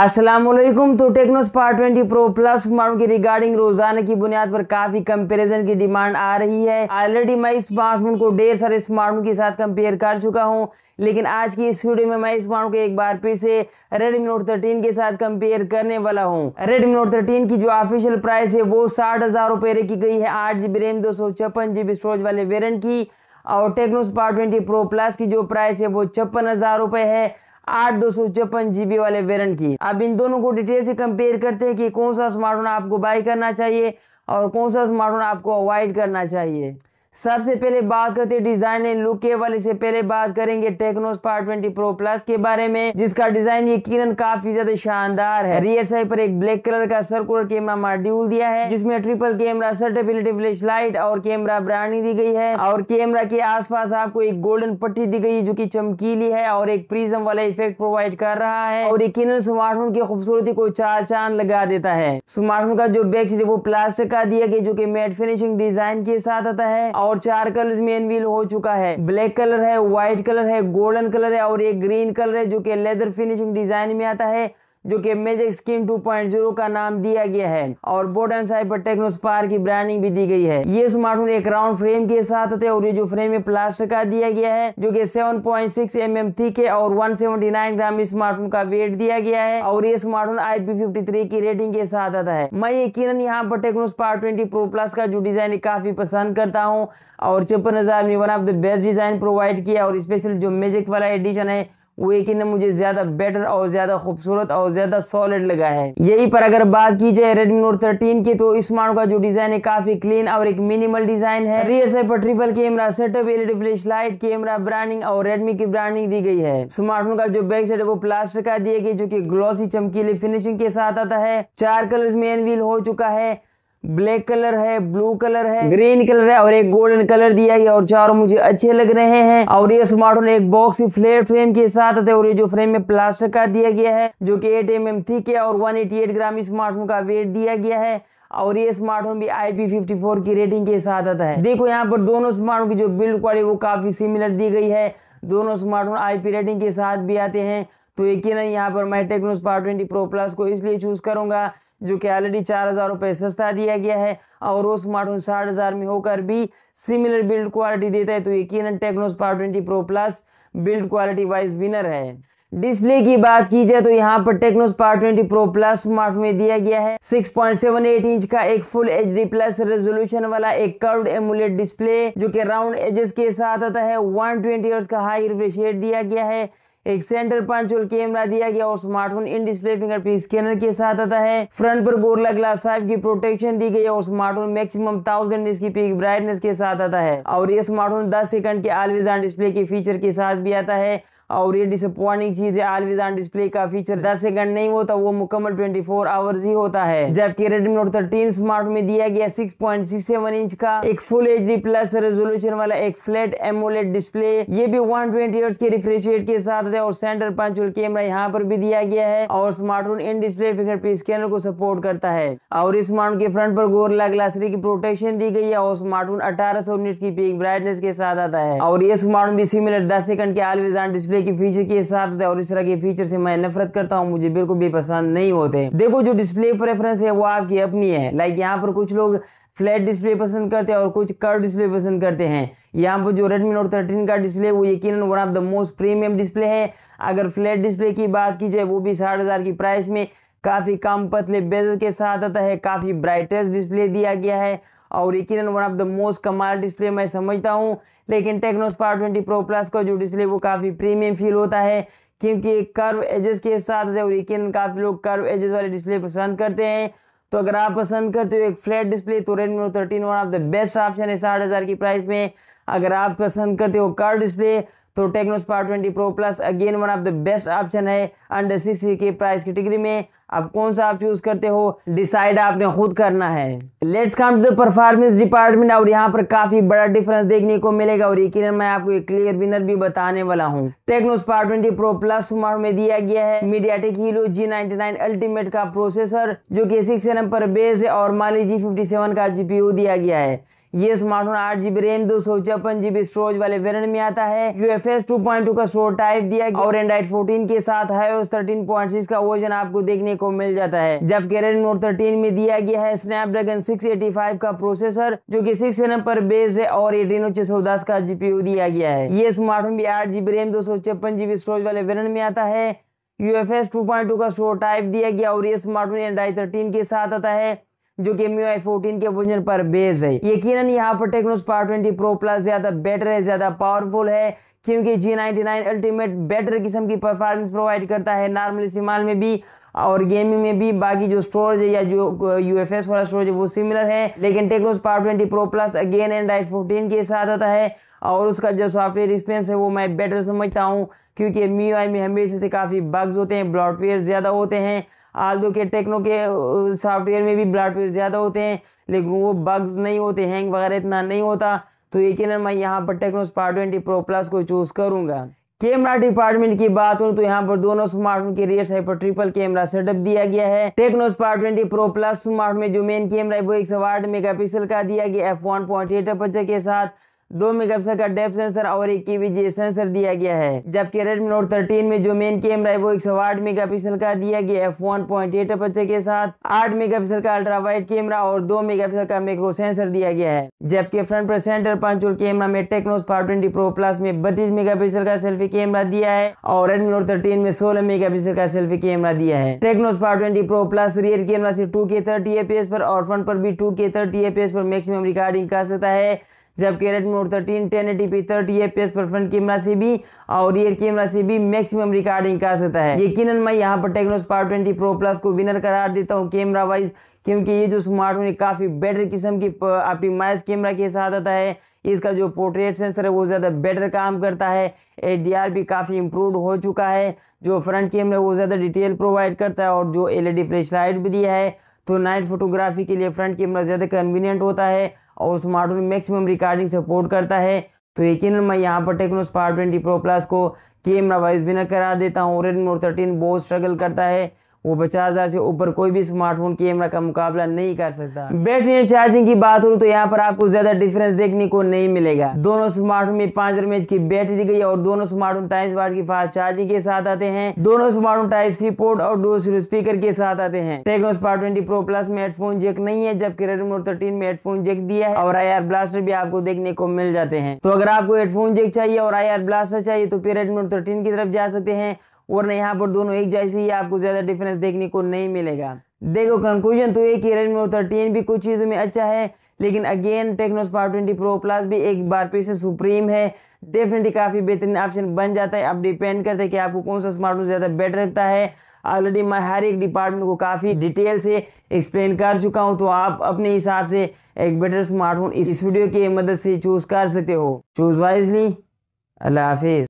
असलम तो Tecno Spark twenty pro plus smart की regarding रोजाना की बुनियाद पर काफी कंपैरिजन की डिमांड आ रही है ऑलरेडी मैं इस स्मार्टफोन को ढेर सारे स्मार्टफोन के साथ कंपेयर कर चुका हूँ लेकिन आज की इस वीडियो में मैं स्मार्टफोन को एक बार फिर से Redmi Note 13 के साथ कंपेयर करने वाला हूँ Redmi Note 13 की जो ऑफिशियल प्राइस है वो साठ हजार रुपये रखी गई है आठ जीबी रैम दो सौ छप्पन जीबी स्टोरेज वाले वेरियंट की और Tecno Spark twenty pro plus की जो प्राइस है वो छप्पन हजार रुपए है आठ दो सौ छप्पन जीबी वाले वेरियंट की अब इन दोनों को डिटेल से कंपेयर करते हैं कि कौन सा स्मार्टफोन आपको बाय करना चाहिए और कौन सा स्मार्टफोन आपको अवॉइड करना चाहिए सबसे पहले बात करते हैं डिजाइन एंड लुक के वाले से पहले बात करेंगे Tecno Spark twenty pro plus के बारे में जिसका डिजाइन यकीनन काफी ज्यादा शानदार है रियर साइड पर एक ब्लैक कलर का सर्कुलर कैमरा मॉड्यूल दिया है जिसमें ट्रिपल कैमरा सर्टेबिलिटी फ्लैश लाइट और कैमरा ब्रांडिंग दी गई है और कैमरा के आसपास आपको एक गोल्डन पट्टी दी गई है जो की चमकीली है और एक प्रीजम वाला इफेक्ट प्रोवाइड कर रहा है और यकीन स्मार्टफोन की खूबसूरती को चार चांद लगा देता है स्मार्टफोन का जो बैक सीट है वो प्लास्टिक का दिया गया जो की मेट फिनिशिंग डिजाइन के साथ आता है और चार कलर में व्हील हो चुका है ब्लैक कलर है व्हाइट कलर है गोल्डन कलर है और एक ग्रीन कलर है जो कि लेदर फिनिशिंग डिजाइन में आता है जो कि मेजिक स्कीम 2.0 का नाम दिया गया है और बोर्ड साइड साइबर टेक्नो स्पार की ब्रांडिंग भी दी गई है ये स्मार्टफोन एक राउंड फ्रेम के साथ है और ये जो फ्रेम है प्लास्टिक का दिया गया है जो कि 7.6 पॉइंट थी के और 179 ग्राम स्मार्टफोन का वेट दिया गया है और ये स्मार्टफोन आई की रेटिंग के साथ आता है मैं यकीन यहाँ पर Tecno Spark twenty pro plus का जो डिजाइन काफी पसंद करता हूँ और छप्पन में one of the best design provide किया और स्पेशल जो मेजिक वाला एडिशन है वो एक ही ने मुझे ज़्यादा बेटर और ज़्यादा खूबसूरत और ज़्यादा सॉलिड लगा है यही पर अगर बात की जाए Redmi Note 13 की तो इस मॉडल का जो डिज़ाइन है काफ़ी क्लीन और एक मिनिमल डिज़ाइन है रियर साइड पर triple camera setup LED flash light camera branding और रेडमी की ब्रांडिंग दी गई है स्मार्टफोन का जो बैक साइड है वो प्लास्टर का दिया गई जो की ग्लॉसी चमकीली फिनिशिंग के साथ आता है चार कलर में एनवील हो चुका है ब्लैक कलर है ब्लू कलर है ग्रीन कलर है और एक गोल्डन कलर दिया गया और चारों मुझे अच्छे लग रहे हैं और ये स्मार्टफोन एक बॉक्स फ्लेट फ्रेम के साथ है और ये जो फ्रेम में प्लास्टिक का दिया गया है जो कि एट एम एम थिक है और one eighty eight gram smartphone का वेट दिया गया है और ये स्मार्टफोन भी IP54 की रेटिंग के साथ आता है देखो यहाँ पर दोनों स्मार्टफोन की जो बिल्ड क्वालिटी वो काफ़ी सिमिलर दी गई है दोनों स्मार्टफोन पी रेटिंग के साथ भी आते हैं तो यकीन यहाँ पर मैं Tecno smart twenty pro plus को इसलिए चूज़ करूंगा जो कि ऑलरेडी चार हज़ार रुपये सस्ता दिया गया है और वो स्मार्टफोन साठ हज़ार में होकर भी सिमिलर बिल्ड क्वालिटी देता है तो यकीन Tecno Spark twenty pro plus build quality wise winner है डिस्प्ले की बात की जाए तो यहाँ पर Tecno Spark twenty pro plus smartphone में दिया गया है 6.78 इंच का एक full H D plus resolution वाला एक कर्व्ड एमुलेट डिस्प्ले जो कि राउंड एजेस के साथ आता है वन ट्वेंटी का हाई रिफ्रेश दिया गया है एक सेंटर पांच होल कैमरा दिया गया और smartphone in display fingerprint scanner के साथ आता है फ्रंट पर गोरला ग्लास फाइव की प्रोटेक्शन दी गई है और स्मार्टफोन मैक्सिमम थाउजेंड इसकी पीक ब्राइटनेस के साथ आता है और ये स्मार्टफोन दस सेकंड के आलविजान डिस्प्ले के फीचर के साथ भी आता है और ये डिसअपॉइंटिंग चीज़ है ऑलवेज ऑन डिस्प्ले का फीचर दस सेकंड नहीं होता तो वो मुकम्मल ट्वेंटी फोर आवर्स ही होता है जबकि रेडमी नोट थर्टीन स्मार्ट में दिया गया six point six seven inch का एक full H D plus resolution वाला एक फ्लैट एमोलेट डिस्प्ले ये भी वन ट्वेंटी के रिफ्रेश रेट के साथ है और सेंटर पंच कैमरा यहाँ पर भी दिया गया है और smartphone in display fingerprint scanner को सपोर्ट करता है और इस स्मार्ट के फ्रंट पर गोरला ग्लासरी की प्रोटेक्शन दी गई है और स्मार्टफोन अठारह सौ की पीक ब्राइटनेस के साथ आता है और ये स्मार्टफोन भी सिमिलर दस सेकंड के ऑलवेज ऑन डिस्प्ले कैमरे के फीचर के साथ है और इस तरह के फीचर से मैं नफरत करता हूँ मुझे बिल्कुल भी पसंद नहीं होते देखो जो डिस्प्ले प्रेफरेंस है वो आपकी अपनी है लाइक यहाँ पर कुछ लोग फ्लैट डिस्प्ले पसंद करते हैं और कुछ कर्व डिस्प्ले पसंद करते हैं यहाँ पर जो रेडमी नोट थर्टीन का डिस्प्ले वो यकीन one of the most premium display है अगर फ्लैट डिस्प्ले की बात की जाए वो भी साठ हज़ार की प्राइस में काफ़ी कम पतले बेजल के साथ आता है काफ़ी ब्राइटेस्ट डिस्प्ले दिया गया है और यकीन वन ऑफ द मोस्ट कमाल डिस्प्ले मैं समझता हूँ लेकिन Tecno Spark twenty pro plus का जो डिस्प्ले वो काफ़ी प्रीमियम फील होता है क्योंकि कर्व एजेस के साथ और यकीन काफ़ी लोग कर्व एजेस वाले डिस्प्ले पसंद करते हैं तो अगर आप पसंद करते हो एक फ्लैट डिस्प्ले तो Redmi Note thirteen one of the best option है साठ हज़ार की प्राइस में अगर आप पसंद करते हो कर्व डिस्प्ले तो Tecno Spark twenty pro plus again one of the best option है under sixty K price category में अब कौन सा आप चूज करते हो डिसाइड आपने खुद करना है let's come to the performance department और यहाँ पर काफी बड़ा डिफरेंस देखने को मिलेगा और यकीन मैं आपको एक क्लियर विनर भी बताने वाला हूँ Tecno Spark twenty pro plus में दिया गया है MediaTek Helio G ninety nine ultimate का प्रोसेसर जो की सिक्स एन पर बेस्ड है और माली जी फिफ्टी सेवन का जीपीओ दिया गया है ये स्मार्टफोन आठ जीबी रैम दो सौ छप्पन जीबी स्टोरेज वाले वेरियंट में आता है पॉइंट टू का स्टोर टाइप दिया गया और एंड्रॉइड फोर्टीन के साथ है थर्टीन पॉइंट सिक्स का वर्जन आपको देखने को मिल जाता है जबकि रेडमी नोट थर्टीन में दिया गया है Snapdragon six eighty five का प्रोसेसर जो की सिक्स एनम पर बेस्ड है और एटीनो छह का जीपीयू दिया गया है ये स्मार्टफोन भी आठ जीबी रैम दो सौ छप्पन जीबी स्टोरेज वाले वेरियंट में आता है U F S two point two का स्टोर टाइप दिया गया और ये स्मार्टफोन एंड्रॉइड थर्टीन के साथ आता है जो कि MIUI 14 आई के वर्जन पर बेस है यकीनन यहाँ पर Tecno Spark twenty pro plus ज़्यादा बेटर है ज़्यादा पावरफुल है क्योंकि G ninety nine ultimate better किस्म की परफॉर्मेंस प्रोवाइड करता है नॉर्मल इस्तेमाल में भी और गेमिंग में भी बाकी जो स्टोरेज है या जो यू एफ एस वाला स्टोरेज है वो सिमिलर है लेकिन Tecno Spark twenty pro plus again Android fourteen के साथ आता है और उसका जो सॉफ्टवेयर एक्सपीरियंस है वो मैं बेटर समझता हूँ क्योंकि मी आई में हमेशा से काफ़ी बग्स होते हैं ब्लॉडवेयर ज़्यादा होते हैं आलू के टेक्नो के सॉफ्टवेयर में भी ब्लड प्रेशर ज़्यादा होते हैं लेकिन वो बग्स नहीं होते हैंग वगैरह इतना नहीं होता तो यकीन मैं यहाँ पर Tecno Spark twenty pro plus को चूज़ करूँगा कैमरा डिपार्टमेंट की बात करूँ तो यहाँ पर दोनों स्मार्टफोन के रियर साइड पर ट्रिपल कैमरा सेटअप दिया गया है Tecno Spark twenty pro plus smartphone में जो मेन कैमरा है वो एक सौ आठ मेगा का दिया गया एफ वन पॉइंट एट के साथ दो मेगापिक्सल का डेप सेंसर और एक केवीजी सेंसर दिया गया है जबकि रेडमी नोट थर्टीन में जो मेन कैमरा है वो एक सौ आठ मेगा पिक्सल का दिया गया है वन पॉइंट एट अपर्चर के साथ आठ मेगा पिक्सल का अल्ट्रा वाइड कैमरा और दो मेगा पिक्सल का मेक्रो सेंसर दिया गया है जबकि फ्रंट पर सेंटर पंचुल कैमरा में टेक्नोस फाइव ट्वेंटी प्रो प्लस में बत्तीस मेगा पिक्सल का सेल्फी कैमरा दिया है और रेडमी नोट थर्टीन में सोलह मेगा पिक्सल का सेल्फी कैमरा दिया है टेक्नोस फाइव twenty pro plus rear camera से टू के थर्टी एपीएस पर और फ्रंट पर भी टू के थर्टी एपीएस पर मैक्सिमम रिकॉर्डिंग कर सकता है जबकि Redmi Note thirteen ten eighty P thirty F पर फ्रंट कैमरा से भी और रियर कैमरा से भी मैक्सिमम रिकॉर्डिंग कर सकता है यकीन मैं यहाँ पर Tecno Spark twenty pro plus को विनर करार देता हूँ कैमरा वाइज क्योंकि ये जो स्मार्टफोन है काफ़ी बेटर किस्म की ऑप्टिमाइज कैमरा के साथ आता है इसका जो पोर्ट्रेट सेंसर है वो ज़्यादा बेटर काम करता है ए भी काफ़ी इम्प्रूव हो चुका है जो फ्रंट कैमरा है वो ज़्यादा डिटेल प्रोवाइड करता है और जो एल ई फ्लैश लाइट भी दिया है तो नाइट फोटोग्राफी के लिए फ्रंट कैमरा ज़्यादा कन्वीनियंट होता है और स्मार्टफोन में मैक्सिमम रिकॉर्डिंग सपोर्ट करता है तो यकीन मैं यहाँ पर Tecno Spark twenty pro plus को कैमरा वाइज विनर करार देता हूँ रेडमी नोट थर्टीन बहुत स्ट्रगल करता है वो पचास हज़ार से ऊपर कोई भी स्मार्टफोन कैमरा का मुकाबला नहीं कर सकता बैटरी और चार्जिंग की बात करूँ तो यहाँ पर आपको ज़्यादा डिफरेंस देखने को नहीं मिलेगा दोनों स्मार्टफोन में पांच हजार की बैटरी दी गई और दोनों स्मार्टफोन टाइम वाट की फास्ट चार्जिंग के साथ आते हैं दोनों स्मार्टफोन टाइप सी पोर्ट और डो स्पीकर के साथ आते हैं Tecno Spark twenty pro plus में हेडफोन जेक नहीं है जबकि रेडमी नोट थर्टीन में हेडफोन जेक दिया है और आई ब्लास्टर भी आपको देखने को मिल जाते हैं तो अगर आपको हेडफोन जेक चाहिए और आई ब्लास्टर चाहिए तो फिर रेडमी नोट थर्टीन की तरफ जा सकते हैं वरना यहाँ पर दोनों एक जैसे ही आपको ज़्यादा डिफरेंस देखने को नहीं मिलेगा देखो कंक्लूजन तो एक ही रेडमी थर्टीन भी कुछ चीज़ों में अच्छा है लेकिन again Tecno Spark twenty pro plus भी एक बार फिर से सुप्रीम है डेफिनेटली काफ़ी बेहतरीन ऑप्शन बन जाता है अब डिपेंड करते हैं कि आपको कौन सा स्मार्टफोन ज़्यादा बेटर लगता है ऑलरेडी मैं हर एक डिपार्टमेंट को काफ़ी डिटेल से एक्सप्लेन कर चुका हूँ तो आप अपने हिसाब से एक बेटर स्मार्टफोन इस वीडियो की मदद से चूज़ कर सकते हो चूज़ वाइजली अल्लाह हाफिज़